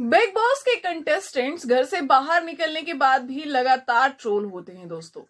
big boss के contestants घर से बाहर निकलने के बाद भी लगातार ट्रोल होते हैं दोस्तों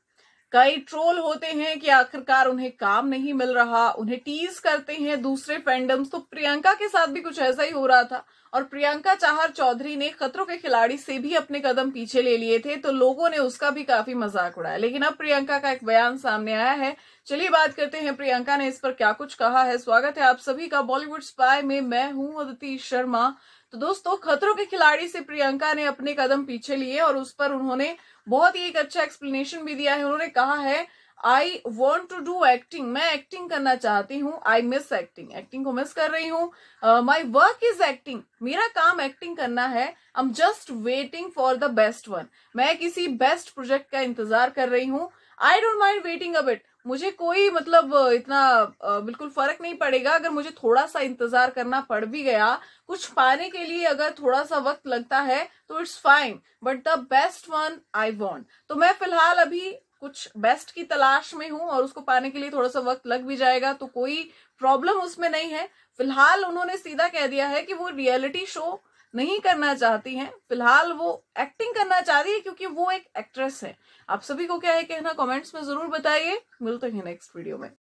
कई ट्रोल होते हैं कि आखिरकार उन्हें काम नहीं मिल रहा उन्हें टीज करते हैं दूसरे फैंडम्स तो प्रियंका के साथ भी कुछ ऐसा ही हो रहा था और प्रियंका चाहर चौधरी ने खतरों के खिलाड़ी से भी अपने कदम पीछे ले लिए थे तो लोगों ने उसका भी काफी मजाक उड़ाया लेकिन अब प्रियंका का एक बयान सामने आया है चलिए बात करते हैं प्रियंका ने इस पर क्या कुछ कहा है स्वागत है आप सभी का बॉलीवुड स्पाई में मैं हूं अदिति शर्मा तो दोस्तों खतरों के खिलाड़ी से प्रियंका ने अपने कदम पीछे लिए और उस पर उन्होंने बहुत ही एक अच्छा एक्सप्लेनेशन भी दिया है उन्होंने कहा है I want to do acting मैं एक्टिंग करना चाहती हूँ आई मिस एक्टिंग एक्टिंग को मिस कर रही हूँ माई वर्क इज एक्टिंग मेरा काम एक्टिंग करना है I am just waiting for the best one मैं किसी बेस्ट प्रोजेक्ट का इंतजार कर रही हूँ आई डोंट माइंड वेटिंग अब इट मुझे कोई मतलब इतना बिल्कुल फर्क नहीं पड़ेगा अगर मुझे थोड़ा सा इंतजार करना पड़ भी गया कुछ पाने के लिए अगर थोड़ा सा वक्त लगता है तो it's fine but the best one I want तो मैं फिलहाल अभी कुछ बेस्ट की तलाश में हूं और उसको पाने के लिए थोड़ा सा वक्त लग भी जाएगा तो कोई प्रॉब्लम उसमें नहीं है फिलहाल उन्होंने सीधा कह दिया है कि वो रियलिटी शो नहीं करना चाहती हैं फिलहाल वो एक्टिंग करना चाह रही है क्योंकि वो एक एक्ट्रेस है आप सभी को क्या है कहना कमेंट्स में जरूर बताइए मिलते हैं नेक्स्ट वीडियो में